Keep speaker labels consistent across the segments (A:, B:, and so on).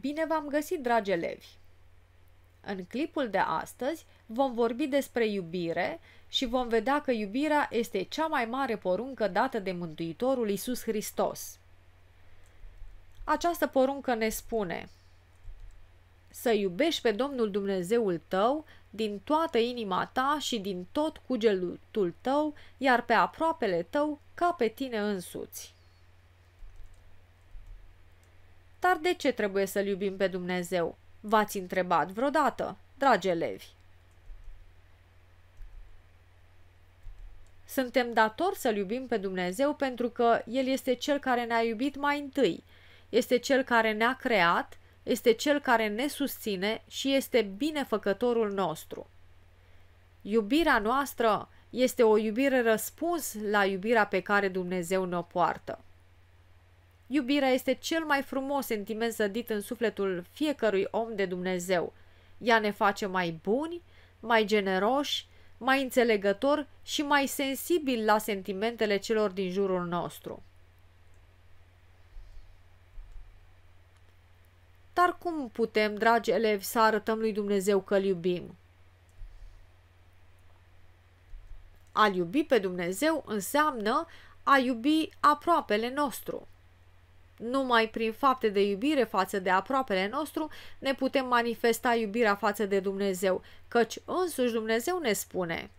A: Bine v-am găsit, dragi elevi! În clipul de astăzi vom vorbi despre iubire și vom vedea că iubirea este cea mai mare poruncă dată de Mântuitorul Isus Hristos. Această poruncă ne spune să iubești pe Domnul Dumnezeul tău din toată inima ta și din tot cugetul tău, iar pe aproapele tău ca pe tine însuți. Dar de ce trebuie să-L iubim pe Dumnezeu? V-ați întrebat vreodată, dragi elevi. Suntem datori să-L iubim pe Dumnezeu pentru că El este Cel care ne-a iubit mai întâi, este Cel care ne-a creat, este Cel care ne susține și este binefăcătorul nostru. Iubirea noastră este o iubire răspuns la iubirea pe care Dumnezeu ne-o poartă. Iubirea este cel mai frumos sentiment zădit în sufletul fiecărui om de Dumnezeu. Ea ne face mai buni, mai generoși, mai înțelegători și mai sensibili la sentimentele celor din jurul nostru. Dar cum putem, dragi elevi, să arătăm lui Dumnezeu că îl iubim? A iubi pe Dumnezeu înseamnă a iubi aproapele nostru. Numai prin fapte de iubire față de aproapele nostru ne putem manifesta iubirea față de Dumnezeu, căci însuși Dumnezeu ne spune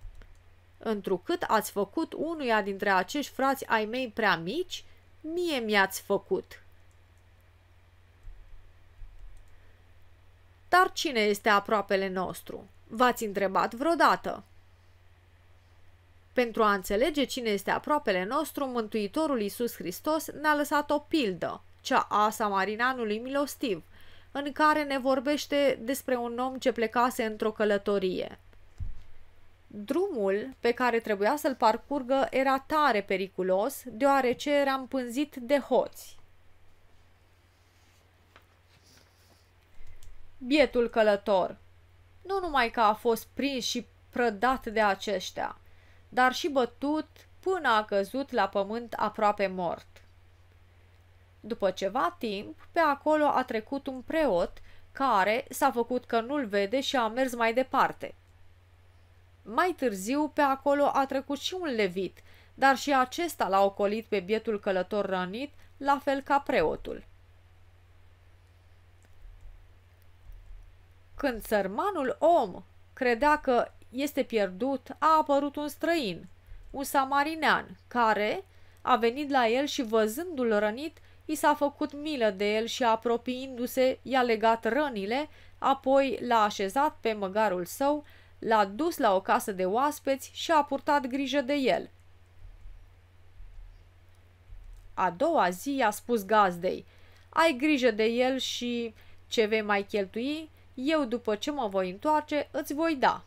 A: Întrucât ați făcut unuia dintre acești frați ai mei prea mici, mie mi-ați făcut. Dar cine este aproapele nostru? V-ați întrebat vreodată? Pentru a înțelege cine este aproapele nostru, Mântuitorul Iisus Hristos ne-a lăsat o pildă, cea a Samarinanului milostiv, în care ne vorbește despre un om ce plecase într-o călătorie. Drumul pe care trebuia să-l parcurgă era tare periculos, deoarece era împânzit de hoți. Bietul călător. Nu numai că a fost prins și prădat de aceștia, dar și bătut până a căzut la pământ aproape mort. După ceva timp, pe acolo a trecut un preot care s-a făcut că nu-l vede și a mers mai departe. Mai târziu, pe acolo a trecut și un levit, dar și acesta l-a ocolit pe bietul călător rănit, la fel ca preotul. Când sărmanul om credea că este pierdut, a apărut un străin, un samarinean, care a venit la el și văzându-l rănit, i s-a făcut milă de el și apropiindu-se, i-a legat rănile, apoi l-a așezat pe măgarul său, l-a dus la o casă de oaspeți și a purtat grijă de el. A doua zi i-a spus gazdei, ai grijă de el și ce vei mai cheltui, eu după ce mă voi întoarce îți voi da.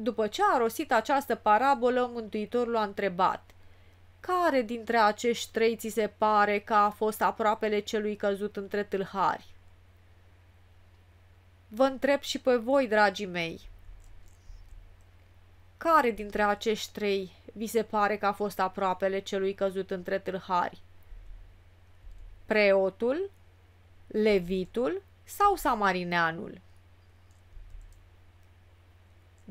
A: După ce a rosit această parabolă, Mântuitorul a întrebat – care dintre acești trei ți se pare că a fost aproapele celui căzut între tâlhari? Vă întreb și pe voi, dragii mei, care dintre acești trei vi se pare că a fost aproapele celui căzut între tâlhari? Preotul, levitul sau samarineanul?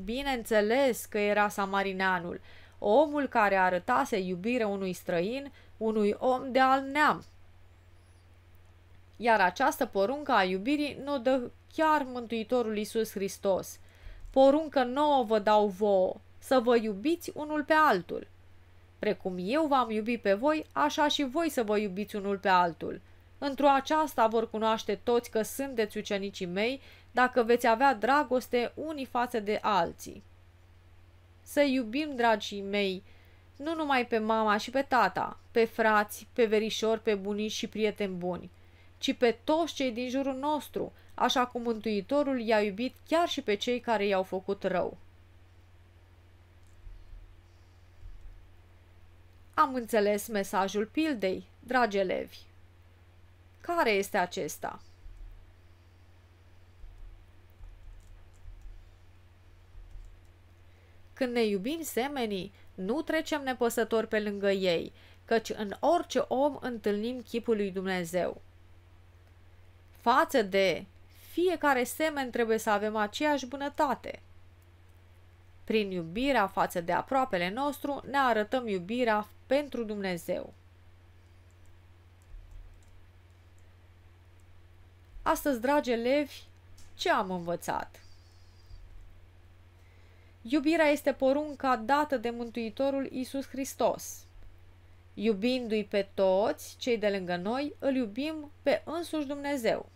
A: Bineînțeles că era samarineanul, omul care arătase iubire unui străin, unui om de al neam. Iar această poruncă a iubirii nu dă chiar Mântuitorul Iisus Hristos. Poruncă nouă vă dau vouă, să vă iubiți unul pe altul. Precum eu v-am iubit pe voi, așa și voi să vă iubiți unul pe altul. Într-o aceasta vor cunoaște toți că sunteți ucenicii mei dacă veți avea dragoste unii față de alții. Să iubim, dragii mei, nu numai pe mama și pe tata, pe frați, pe verișori, pe bunici și prieteni buni, ci pe toți cei din jurul nostru, așa cum Mântuitorul i-a iubit chiar și pe cei care i-au făcut rău. Am înțeles mesajul pildei, dragi elevi. Care este acesta? Când ne iubim semenii, nu trecem nepăsător pe lângă ei, căci în orice om întâlnim chipul lui Dumnezeu. Față de fiecare semen trebuie să avem aceeași bunătate. Prin iubirea față de aproapele nostru ne arătăm iubirea pentru Dumnezeu. Astăzi, dragi elevi, ce am învățat? Iubirea este porunca dată de Mântuitorul Isus Hristos. Iubindu-i pe toți cei de lângă noi, îl iubim pe însuși Dumnezeu.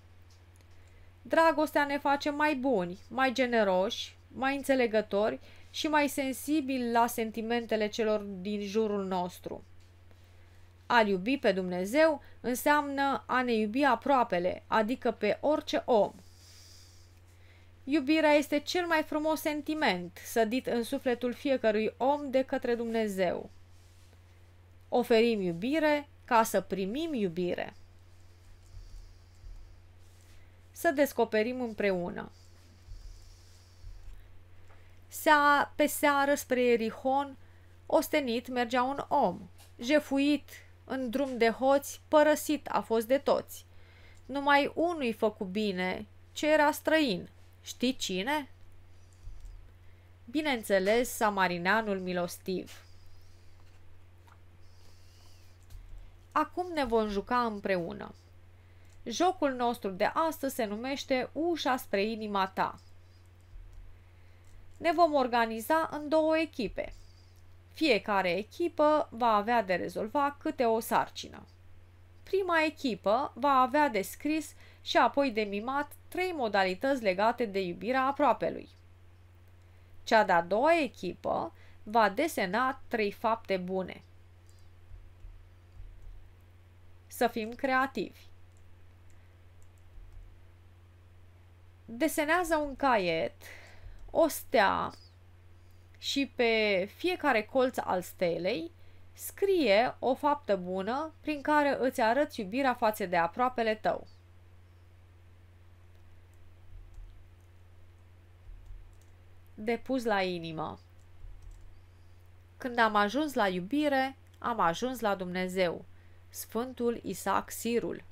A: Dragostea ne face mai buni, mai generoși, mai înțelegători și mai sensibili la sentimentele celor din jurul nostru. a iubi pe Dumnezeu înseamnă a ne iubi aproapele, adică pe orice om. Iubirea este cel mai frumos sentiment sădit în sufletul fiecărui om de către Dumnezeu. Oferim iubire ca să primim iubire. Să descoperim împreună. Sea, pe seară spre Erihon, ostenit mergea un om, jefuit în drum de hoți, părăsit a fost de toți. Numai unui făcu bine, ce era străin – Știi cine? Bineînțeles, samarinanul milostiv. Acum ne vom juca împreună. Jocul nostru de astăzi se numește Ușa spre inima ta. Ne vom organiza în două echipe. Fiecare echipă va avea de rezolva câte o sarcină. Prima echipă va avea de scris și apoi de mimat trei modalități legate de iubirea aproapelui. Cea de-a doua echipă va desena trei fapte bune. Să fim creativi. Desenează un caiet, o stea și pe fiecare colț al stelei scrie o faptă bună prin care îți arăți iubirea față de aproapele tău. de pus la inimă. Când am ajuns la iubire, am ajuns la Dumnezeu. Sfântul Isaac Sirul